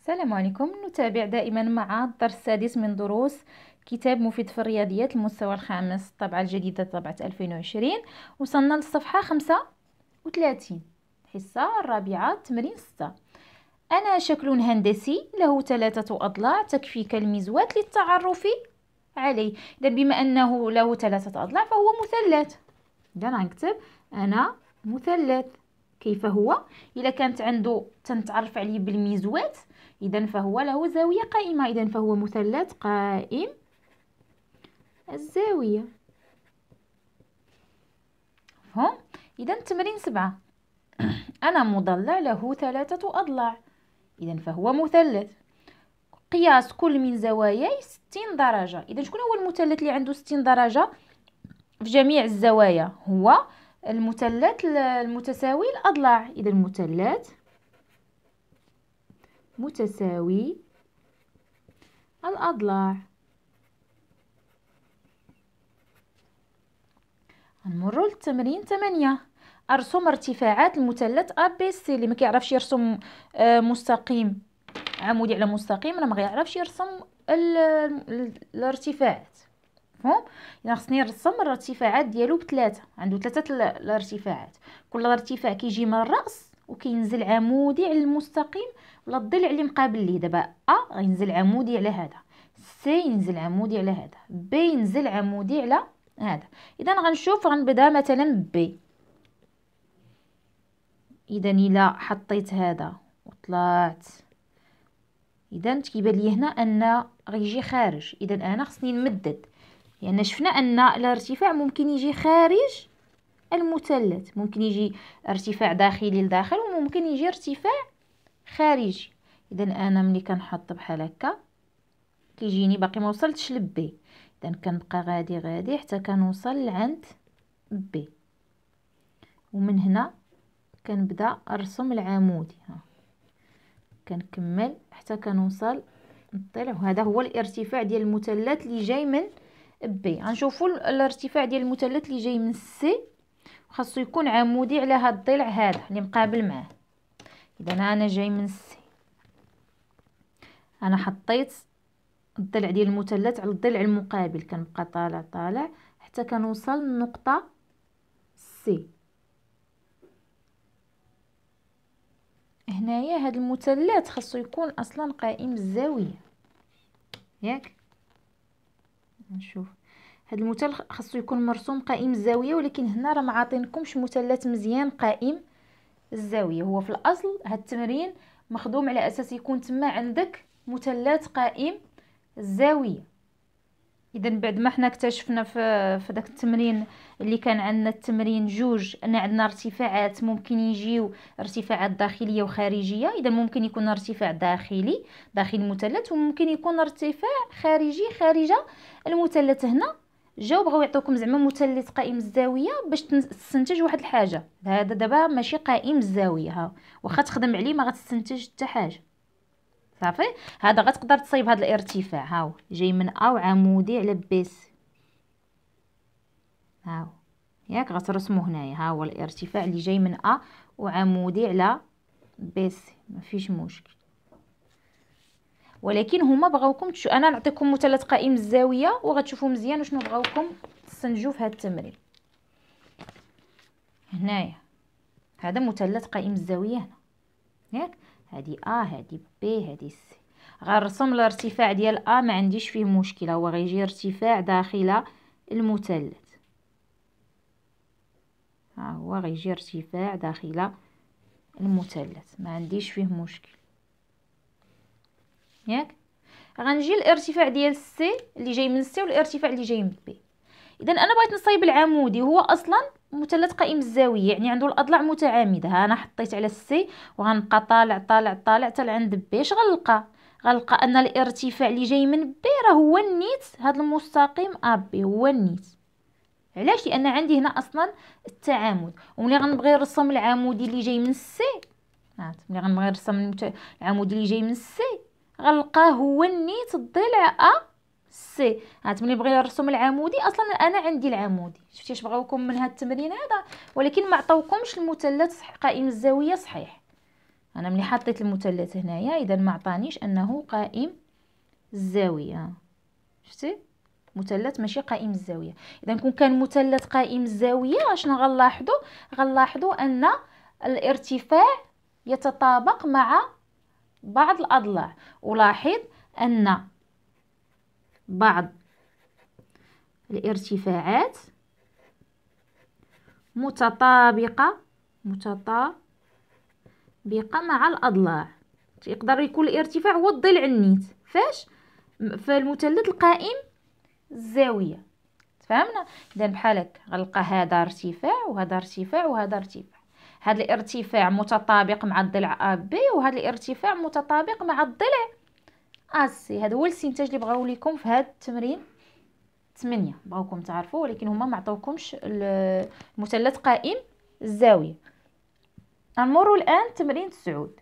السلام عليكم نتابع دائما مع الدرس السادس من دروس كتاب مفيد في الرياضيات المستوى الخامس الطبعة الجديدة طبعة 2020 وصلنا للصفحة 35 الحصة الرابعة تمرين 6 أنا شكل هندسي له ثلاثة أضلاع تكفيك المزوات للتعرف عليه إذا بما أنه له ثلاثة أضلاع فهو مثلث إذا غنكتب أنا مثلث كيف هو إذا كانت عنده تنتعرف عليه بالميزوات إذا فهو له زاوية قائمة إذا فهو مثلث قائم الزاوية مفهوم إذا تمرين سبعة أنا مضلع له ثلاثة أضلاع إذا فهو مثلث قياس كل من زواياي 60 درجة إذا شكون هو المثلث اللي عنده 60 درجة في جميع الزوايا هو المثلث المتساوي الأضلاع إذا المثلث متساوي الأضلاع نمر للتمرين 8 ارسم ارتفاعات المثلث ا بي سي اللي ما كيعرفش يرسم آه، مستقيم عمودي على مستقيم راه ما غيعرفش يرسم الارتفاعات فهم؟ اذا خصني نرسم الارتفاعات ديالو بثلاثه عنده ثلاثه الارتفاعات كل ارتفاع كيجي من الراس وكينزل عمودي على المستقيم ولا الضلع اللي مقابل ليه دابا ا غينزل عمودي على هذا سي ينزل عمودي على هذا بي ينزل عمودي على هذا اذا غنشوف غنبدا مثلا بي اذا الا حطيت هذا وطلعت اذا كيبان لي هنا ان غيجي خارج اذا انا خصني نمدد لان يعني شفنا ان الارتفاع ممكن يجي خارج المثلث ممكن يجي ارتفاع داخلي لداخل وممكن يجي ارتفاع خارجي اذا انا ملي كنحط بحال هكا كيجيني باقي ما وصلتش لبي اذا كنبقى غادي غادي حتى كنوصل لعند بي ومن هنا كنبدا ارسم العمودي ها كنكمل حتى كنوصل نطلع وهذا هو الارتفاع ديال المثلث اللي جاي من بي غنشوفوا الارتفاع ديال المثلث اللي جاي من سي خاصو يكون عمودي على هاد الضلع هذا اللي يعني مقابل معاه اذا انا جاي من السي انا حطيت الضلع ديال المثلث على الضلع المقابل كنبقى طالع طالع حتى كنوصل للنقطه سي هنايا هاد المثلث خاصو يكون اصلا قائم الزاويه ياك نشوف هذا المثال خاصو يكون مرسوم قائم الزاويه ولكن هنا راه ما عاطينكمش مثلث مزيان قائم الزاويه هو في الاصل هذا التمرين مخدوم على اساس يكون تما عندك مثلث قائم الزاويه اذا بعد ما حنا اكتشفنا في في داك التمرين اللي كان عندنا التمرين جوج ان عندنا ارتفاعات ممكن يجيو ارتفاعات داخليه وخارجيه اذا ممكن يكون ارتفاع داخلي داخل المثلث وممكن يكون ارتفاع خارجي خارج المثلث هنا جاو بغاو يعطيوكم زعما مثلث قائم الزاويه باش تستنتج واحد الحاجه هذا دابا ماشي قائم الزاويه ها واخا تخدم عليه ما غتستنتج حتى حاجه صافي هذا غتقدر تصايب هذا الارتفاع هاو جاي من او عمودي على بيس هاو ياك غترسمو هنايا ها هو الارتفاع اللي جاي من ا وعمودي على بيس ما فيش مشكل ولكن هما بغاوكم تشو انا نعطيكم مثلث قائم الزاويه وغتشوفوا مزيان شنو بغاوكم تستنتجوا في هذا التمرين هنايا هذا مثلث قائم الزاويه هنا ياك هذه ا هذه بي هذه سي غنرسم الارتفاع ديال ا ما عنديش فيه مشكله هو غيجي ارتفاع داخل المثلث ها هو غيجي ارتفاع داخل المثلث ما عنديش فيه مشكل ياك غنجي الارتفاع ديال سي اللي جاي من سي والارتفاع اللي جاي من بي اذا انا بغيت نصايب العمودي هو اصلا مثلث قائم الزاويه يعني عنده الاضلاع متعامده ها انا حطيت على السي وغنبقى طالع طالع طالع حتى لعند بي اش غنلقى غنلقى ان الارتفاع اللي جاي من بي راه هو النيت هذا المستقيم ابي هو النيت علاش لان عندي هنا اصلا التعامد وملي غنبغي نرسم العمودي اللي جاي من السي ملي غنبغي نرسم العمودي اللي جاي من السي غنلقاه هو النيت الضلع ا سي عاد ملي بغينا الرسوم العمودي اصلا انا عندي العمودي شفتي اش بغاوكم من هاد التمرين هذا ولكن ما عطاوكمش المثلث قائم الزاويه صحيح انا ملي حطيت المثلث هنايا اذا ما عطانيش انه قائم الزاويه شفتي مثلث ماشي قائم الزاويه اذا كون كان مثلث قائم الزاويه اشنو غنلاحظوا غنلاحظوا ان الارتفاع يتطابق مع بعض الأضلاع ولاحظ أن بعض الارتفاعات متطابقة متطابقة مع الأضلاع يقدر يكون الارتفاع هو الضلع النيت فاش فالمثلث القائم الزاوية فهمنا إذا بحال هكا غنلقى هذا ارتفاع وهذا ارتفاع وهذا ارتفاع هذا الارتفاع متطابق مع الضلع ا آه، بي وهذا الارتفاع متطابق مع الضلع سي هذا هو الاستنتاج اللي بغاو لكم في هذا التمرين 8 بغاوكم تعرفوا ولكن هما ما عطاوكمش المثلث قائم الزاويه نمروا الان تمرين تسعود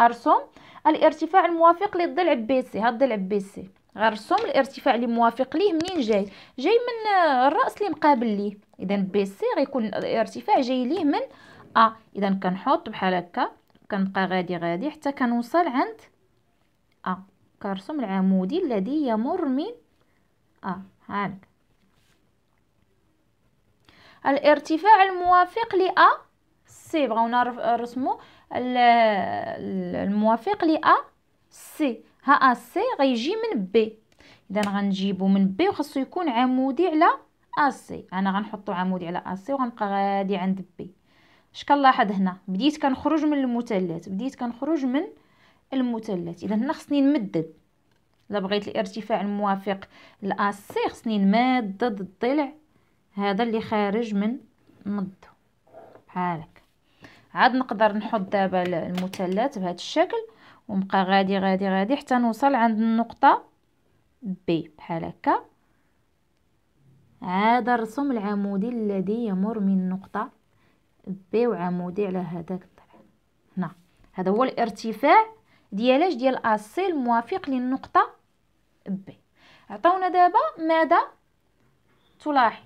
ارسم الارتفاع الموافق للضلع بي سي هذا الضلع بي سي غنرسم الارتفاع اللي موافق ليه منين جاي جاي من آه، الراس اللي مقابل ليه اذا بي سي غيكون الارتفاع جاي ليه من ا آه. اذا كنحط بحال هكا كنبقى غادي غادي حتى كنوصل عند ا آه. كنرسم العمودي الذي يمر من ا آه. الارتفاع الموافق ل ا سي بغاونا نرسمو الموافق ل ا سي ها ا سي غيجي من بي اذا غنجيبو من بي وخاصو يكون عمودي على ا سي انا غنحطو عمودي على ا سي وغنبقى غادي عند بي اش كنلاحظ هنا بديت كنخرج من المثلث بديت كنخرج من المثلث اذا هنا خصني نمدد الا بغيت الارتفاع الموافق سي خصني نمد الضلع هذا اللي خارج من مضو بحال عاد نقدر نحط دابا المثلث بهذا الشكل ونبقى غادي غادي غادي حتى نوصل عند النقطه بي بحال هكا عاد الرسم العمودي الذي يمر من نقطه بي وعمودي على هذاك هنا هذا هو الارتفاع ديالاش ديال اسي الموافق للنقطه بي عطاونا دابا ماذا تلاحظ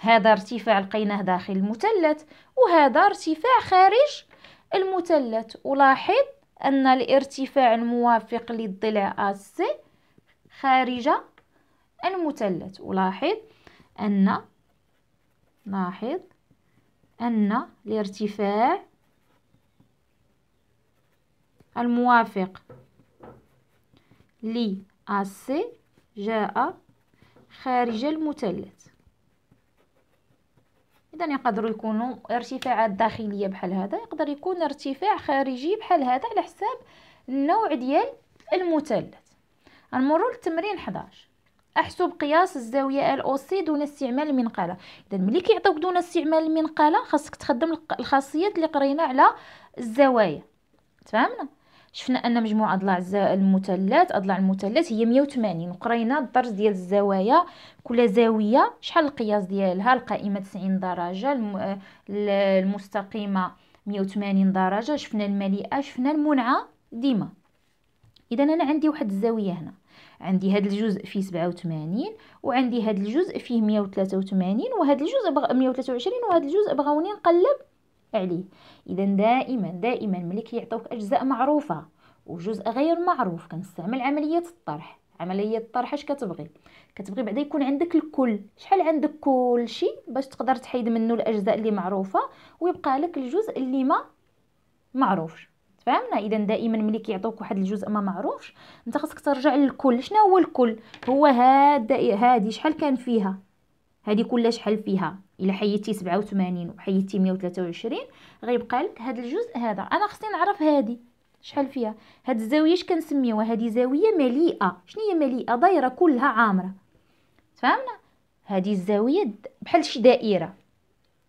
هذا ارتفاع لقيناه داخل المثلث وهذا ارتفاع خارج المثلث ولاحظ أن الارتفاع الموافق للضلع AC خارج المثلث ألاحظ أن لاحظ أن الارتفاع الموافق ل AC جاء خارج المثلث اذا يقدروا يكونوا ارتفاعات داخليه بحال هذا يقدر يكون ارتفاع خارجي بحال هذا على حساب النوع ديال المثلث نمروا للتمرين 11 احسب قياس الزاويه ال او سي دون استعمال المنقله اذا ملي كيعطيوك دون استعمال المنقله خاصك تخدم الخاصيات اللي قرينا على الزوايا تفهمنا شفنا ان مجموع اضلاع المثلث اضلاع المثلث هي 180 وقرينا الدرس ديال الزوايا كل زاويه شحال القياس ديالها القائمه 90 درجه المستقيمه 180 درجه شفنا المليئه شفنا المنعه ديما اذا انا عندي واحد الزاويه هنا عندي هذا الجزء فيه 87 وعندي هذا الجزء فيه 183 وهذا الجزء بغ... 123 وهذا الجزء بغاوني نقلب عليه اذا دائما دائما ملي كيعطيوك اجزاء معروفه وجزء غير معروف كنستعمل عمليه الطرح عمليه الطرح اش كتبغي كتبغي بعدا يكون عندك الكل شحال عندك كل شيء باش تقدر تحيد منه الاجزاء اللي معروفه ويبقى لك الجزء اللي ما معروفش فهمنا اذا دائما ملي كيعطوك واحد الجزء ما معروفش انت خاصك ترجع للكل شنو هو الكل هو هاد هادي شحال كان فيها هذه كلها شحال فيها الا حيدتي 87 وحيدتي 123 غيبقى لك هذا الجزء هذا انا خصني نعرف هذه شحال فيها هاد الزاويه اش كنسميوها هذه زاويه مليئه شنو هي مليئه دايره كلها عامره تفهمنا هذه الزاويه بحال شي دائره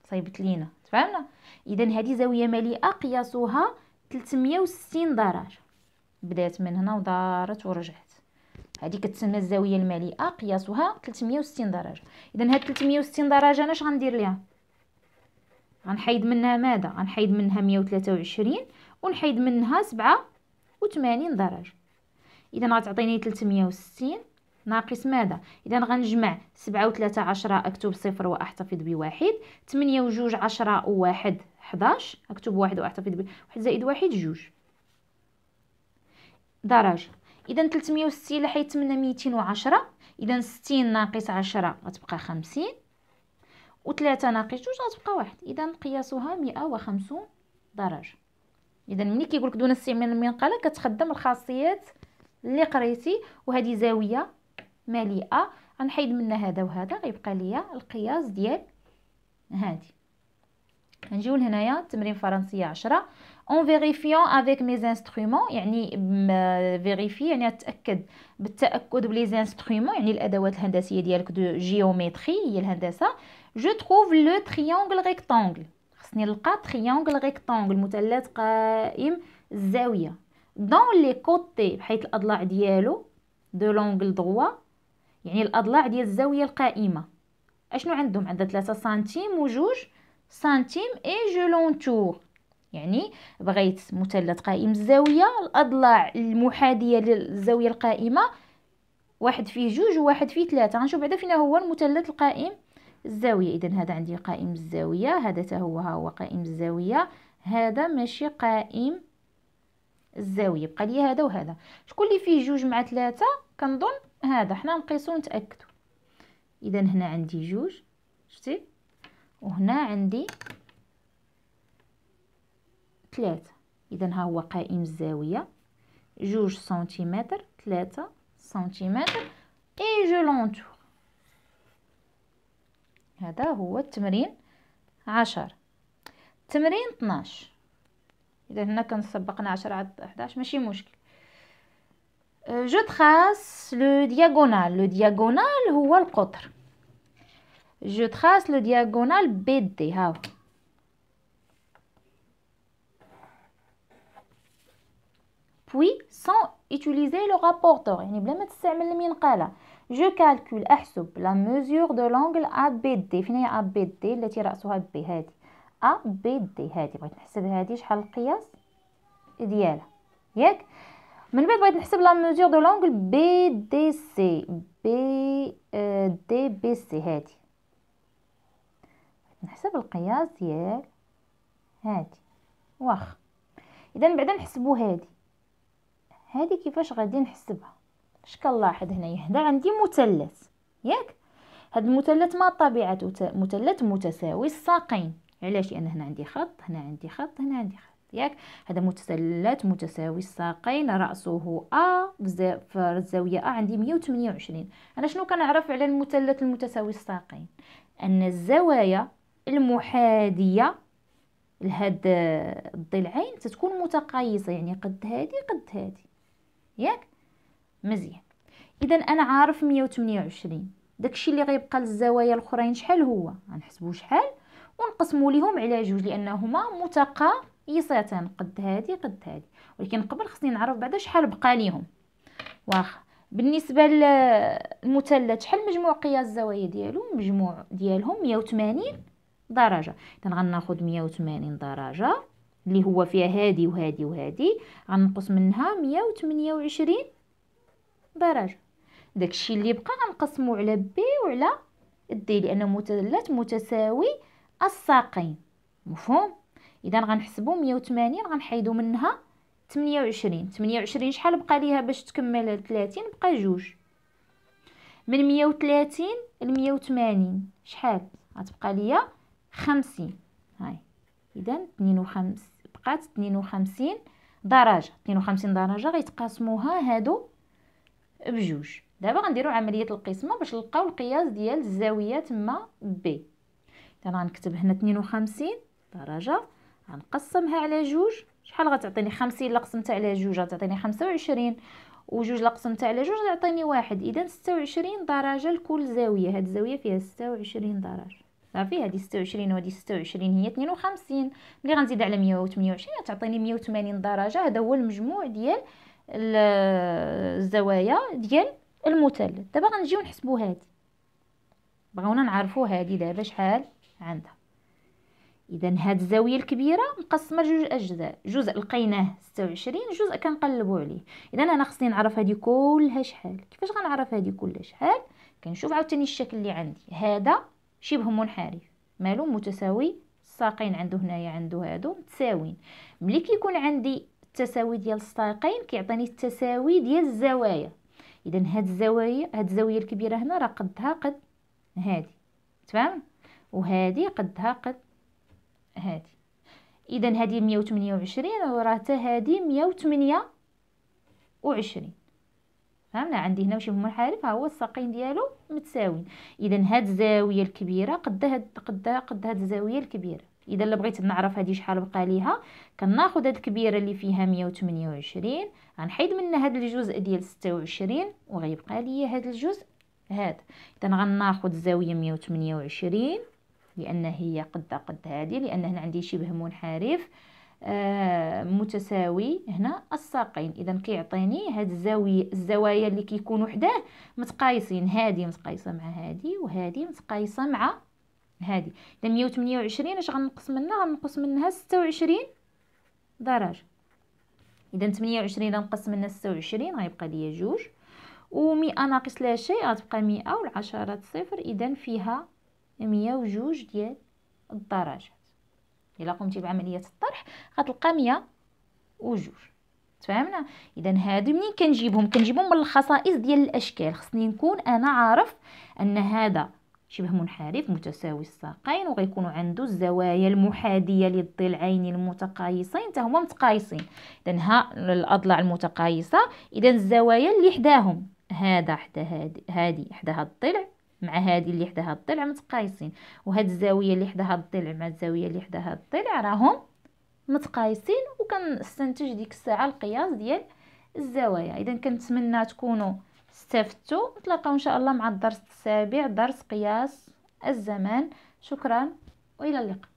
صايبت لينا تفهمنا اذا هذه زاويه مليئه قياسها 360 درجه بدات من هنا ودارت ورجعت هذه كتسمى الزاويه المليئه قياسها 360 درجه اذا هاد 360 درجه انا اش غندير ليها غنحيد منها ماذا غنحيد منها 123 ونحيد منها 87 درجه اذا غتعطيني 360 ناقص ماذا اذا غنجمع سبعة 3 عشرة اكتب صفر واحتفظ بواحد 2 وجوج عشرة 1 حداش اكتب واحد واحتفظ بواحد زائد واحد جوج درجه اذا 360 لا حيتمنى 210 اذا 60 ناقص 10 غتبقى 50 و3 ناقص 2 غتبقى 1 اذا قياسها 150 درجه اذا ملي كيقول لك دون استعمال المنقله كتخدم الخاصيات اللي قريتي وهذه زاويه مليئه غنحيد منها هذا وهذا غيبقى ليا القياس ديال هذه هنجيو لهنايا التمرين فرنسيه 10 اون فيريفيون افيك مي زانسترومون يعني فيريفي يعني اتاكد بالتاكد بلي زانسترومون يعني الادوات الهندسيه ديالك دو جيومتري هي الهندسه جو تروف لو تريونغل ريكتانغل خصني نلقى تريونغل ريكتانغل مثلث قائم الزاويه دون لي كوتي بحيث الاضلاع ديالو دو لونغل دووا يعني الاضلاع ديال الزاويه القائمه اشنو عندهم عندها 3 سنتيم وجوج سنتيم اي جو لونتور يعني بغيت مثلث قائم الزاوية الأضلاع المحادية للزاوية القائمة واحد فيه جوج وواحد فيه ثلاثة غنشوف بعدا فينا هو المثلث القائم الزاوية إذا هذا عندي قائم الزاوية هذا هو ها هو قائم الزاوية هذا ماشي قائم الزاوية بقى لي هذا وهذا شكون اللي فيه جوج مع ثلاثة كنظن هذا حنا نقيسو ونتأكدو إذا هنا عندي جوج شتي وهنا عندي ثلاثة إذا ها هو قائم الزاوية جوج سنتيمتر ثلاثة سنتيمتر إي جو لونتور هذا هو التمرين عشر تمرين اثناش إذا هنا كان سبقنا عشرة عاد حداش ماشي مشكل أه، جو تخاس لو دياغونال لو دياغونال هو القطر جو تخاس لو دياغونال بي دي هاو puis sans utiliser le rapporteur. Je calcule la mesure de l'angle ABD. définis ABD التي رأسها B هذه ABD هذه بغيت نحسب هذه شحال القياس ديالها ياك من بعد بغيت نحسب la mesure de l'angle BDC, دي هذه. بي نحسب القياس ديال هذه. واخ اذا بعدا نحسبو هذه. هذه كيفاش غادي نحسبها اش كنلاحظ هنايا هنا عندي مثلث ياك هاد المثلث ما طبيعته مثلث متساوي الساقين علاش لان هنا عندي خط هنا عندي خط هنا عندي خط ياك هذا مثلث متساوي الساقين راسه ا في الزاويه ا عندي 128 انا شنو كنعرف على المثلث المتساوي الساقين ان الزوايا المحاديه لهاد الضلعين تتكون متقايصه يعني قد هادي قد هادي ياك مزيان اذا انا عارف 128 داكشي اللي غيبقى للزوايا الاخرين شحال هو غنحسبو شحال ونقسمو ليهم على جوج لانهما متقايصتان قد هادي قد هادي ولكن قبل خصني نعرف بعدا شحال بقى ليهم واخا بالنسبه للمثلث شحال مجموع قياس الزوايا ديالو مجموع ديالهم 180 درجه اذا غناخذ 180 درجه اللي هو فيها هادي وهادي وهادي غنقص منها مية وتمنية وعشرين درجة داكشي اللي بقى غنقسمو على بي وعلى دي لأن مثلث متساوي الساقين مفهوم إذا غنحسبو مية وتمانين غنحيدو منها تمنية وعشرين تمنية وعشرين شحال بقى ليها باش تكمل تلاتين بقى جوج من مية وتلاتين لمية وتمانين شحال غتبقى ليا خمسين هاي إذا تنين وخمسين بقات 52 درجه 52 درجه غيتقاسموها هادو بجوج دابا غنديروا عمليه القسمه باش نلقاو القياس ديال الزاويه تما بي اذا غنكتب هنا 52 درجه غنقسمها على جوج شحال غتعطيني 50 الا قسمتها على جوج غتعطيني 25 وجوج الا قسمتها على جوج غتعطيني واحد اذا 26 درجه لكل زاويه هاد الزاويه فيها 26 درجه صافي هادي ستة وعشرين وهادي ستة وعشرين هي اثنين وخمسين ملي غنزيد على مية وثمانية وعشرين غتعطيني مية درجة هذا هو المجموع ديال الزوايا ديال المثلث دابا غنجيو نحسبو هادي بغاونا نعرفو هادي دابا شحال عندها اذا هاد الزاويه الكبيره مقسمه لجوج اجزاء جزء لقيناه 26 جزء كنقلبوا عليه اذا انا خصني نعرف هادي كلها شحال كيفاش غنعرف هادي كلها شحال كنشوف عاوتاني الشكل اللي عندي هذا شبه منحرف مالو متساوي الساقين عنده هنايا عنده هادو متساويين ملي كيكون عندي التساوي ديال الساقين كيعطيني التساوي ديال الزوايا اذا هاد الزوايا هاد الزاويه الكبيره هنا راه قدها قد هادي تمام وهادي قدها قد هادي اذا هادي 128 وراه حتى هادي 128 فهمنا عندي هنا ماشي منحرف ها هو الساقين ديالو متساويين اذا هاد الزاويه الكبيره قد هاد قد قد هاد الزاويه الكبيره اذا الا بغيت نعرف هادي شحال بقى ليها كناخذ هاد الكبيره اللي فيها 128 غنحيد منها هاد الجزء ديال 26 وغيبقى ليا هاد الجزء هذا اذا غناخذ الزاويه 128 لان هي قد قد هادي لان هنا عندي شبه منحرف آه، متساوي هنا الساقين اذا كيعطيني هاد الزاويه الزوايا اللي كيكونوا حداه متقايسين هادي متقايسه مع هادي وهادي متقايسه مع هادي اذا 128 اش غنقص منها غنقص منها 26 درجه اذا 28 نقص منها 26 غيبقى ليا جوج و100 ناقص لا شيء غتبقى 100 والعشرات صفر اذا فيها 102 ديال الدرجه الا قمتي بعمليه الطرح غتلقى 102 تفهمنا اذا هادو منين كنجيبهم كنجيبهم من الخصائص ديال الاشكال خصني نكون انا عارف ان هذا شبه منحرف متساوي الساقين وغيكونوا عنده الزوايا المحاديه للضلعين المتقايصين حتى هما متقايصين اذا ها الاضلاع المتقايصه اذا الزوايا اللي حداهم هذا حدا هادي هادي حدا هاد الضلع مع هذه اللي حداها الضلع متقايسين وهاد الزاويه اللي حداها الضلع مع الزاويه اللي حداها الضلع راهم متقايسين وكنستنتج ديك الساعه القياس ديال الزوايا اذا كنتمنى تكونوا استفدتوا نتلاقاو ان شاء الله مع الدرس السابع درس قياس الزمان شكرا والى اللقاء